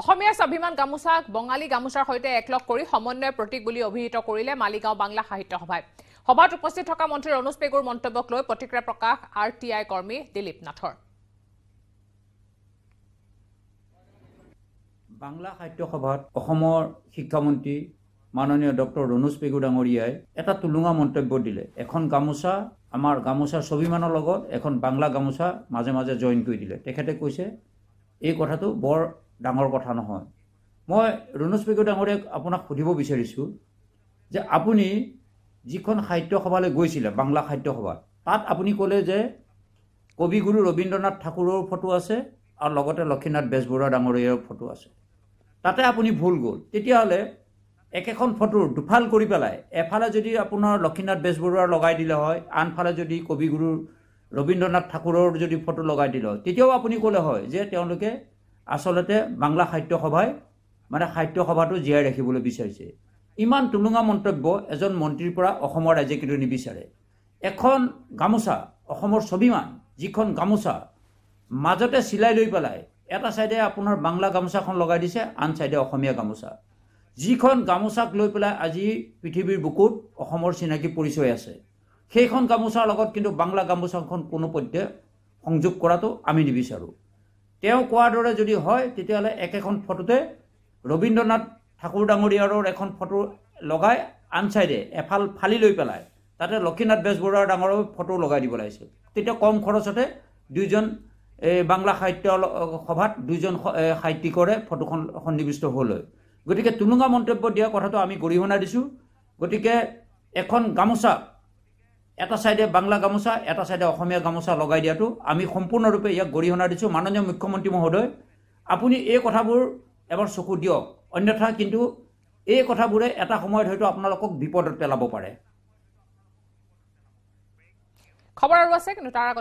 অসমীয়া স্বাভিমান গামোচাক বঙালী গামোচাৰ সৈতে একলগ কৰি সমন্বয় প্ৰতীক বুলি অভিহিত কৰিলে মালিগাঁও বাংলা সাহিত্য সভাই সভাত উপস্থিত থকা মন্ত্ৰী ৰণোজ পেগুৰ মন্তব্যক লৈ প্ৰতিক্ৰিয়া প্ৰকাশ আৰ টি আই কৰ্মী দিলীপ নাথৰ বাংলা সাহিত্য সভাত অসমৰ শিক্ষামন্ত্ৰী মাননীয় ডক্টৰ ৰণোজ পেগু ডাঙৰীয়াই এটা তুলুঙা মন্তব্য দিলে এখন গামোচা আমাৰ গামোচাৰ স্বাভিমানৰ লগত এখন বাংলা গামোচা মাজে মাজে জইন কৰি দিলে তেখেতে কৈছে এই কথাটো বৰ ডাঙৰ কথা নহয় মই ৰণোজ পেগু ডাঙৰীয়াক আপোনাক সুধিব বিচাৰিছোঁ যে আপুনি যিখন সাহিত্য সভালৈ গৈছিলে বাংলা সাহিত্য সাহিত্যসভাত তাত আপুনি ক'লে যে কবিগুৰু ৰবীন্দ্ৰনাথ ঠাকুৰৰ ফটো আছে আৰু লগতে লক্ষ্মীনাথ বেজবৰুৱা ডাঙৰীয়াৰ ফটো আছে তাতে আপুনি ভুল গ'ল তেতিয়াহ'লে একেখন ফটো দুফাল কৰি পেলাই এফালে যদি আপোনাৰ লক্ষ্মীনাথ বেজবৰুৱাৰ লগাই দিলে হয় আনফালে যদি কবিগুৰু ৰবীন্দ্ৰনাথ ঠাকুৰৰ যদি ফটো লগাই দিলে হয় তেতিয়াও আপুনি ক'লে হয় যে তেওঁলোকে আচলতে বাংলা সাহিত্য সভাই মানে সাহিত্য সভাটো জীয়াই ৰাখিবলৈ বিচাৰিছে ইমান টুলুঙা মন্তব্য এজন মন্ত্ৰীৰ পৰা অসমৰ ৰাইজে কিন্তু নিবিচাৰে এখন গামোচা অসমৰ ছবিমান যিখন গামোচা মাজতে চিলাই লৈ পেলাই এটা ছাইডে আপোনাৰ বাংলা গামোচাখন লগাই দিছে আন ছাইডে অসমীয়া গামোচা যিখন গামোচাক লৈ পেলাই আজি পৃথিৱীৰ বুকুত অসমৰ চিনাকি পৰিচয় আছে সেইখন গামোচাৰ লগত কিন্তু বাংলা গামোচাখন কোনোপধ্যে সংযোগ কৰাটো আমি নিবিচাৰোঁ তেওঁ কোৱাৰ দৰে যদি হয় তেতিয়াহ'লে একেখন ফটোতে ৰবীন্দ্ৰনাথ ঠাকুৰ ডাঙৰীয়াৰৰ এখন ফটো লগাই আন চাইডে এফাল ফালি লৈ পেলাই তাতে লক্ষ্মীনাথ বেজবৰুৱাৰ ডাঙৰৰ ফটো লগাই দিব লাগিছিল তেতিয়া কম খৰচতে দুইজন এই বাংলা সাহিত্য সভাত দুজন সাহিত্যিকৰে ফটোখন সন্নিৱিষ্ট হ'ল হয় গতিকে টুলুঙা মন্তব্য দিয়া কথাটো আমি গৰিহণা দিছোঁ গতিকে এখন গামোচা এটা চাইডে বাংলা গামোচা এটা চাইডে অসমীয়া গামোচা লগাই দিয়াটো আমি সম্পূৰ্ণৰূপে ইয়াক গৰিহণা দিছোঁ মাননীয় মুখ্যমন্ত্ৰী মহোদয় আপুনি এই কথাবোৰ এবাৰ চকু দিয়ক অন্যথা কিন্তু এই কথাবোৰে এটা সময়ত হয়তো আপোনালোকক বিপদত পেলাব পাৰে খবৰ আৰু আছে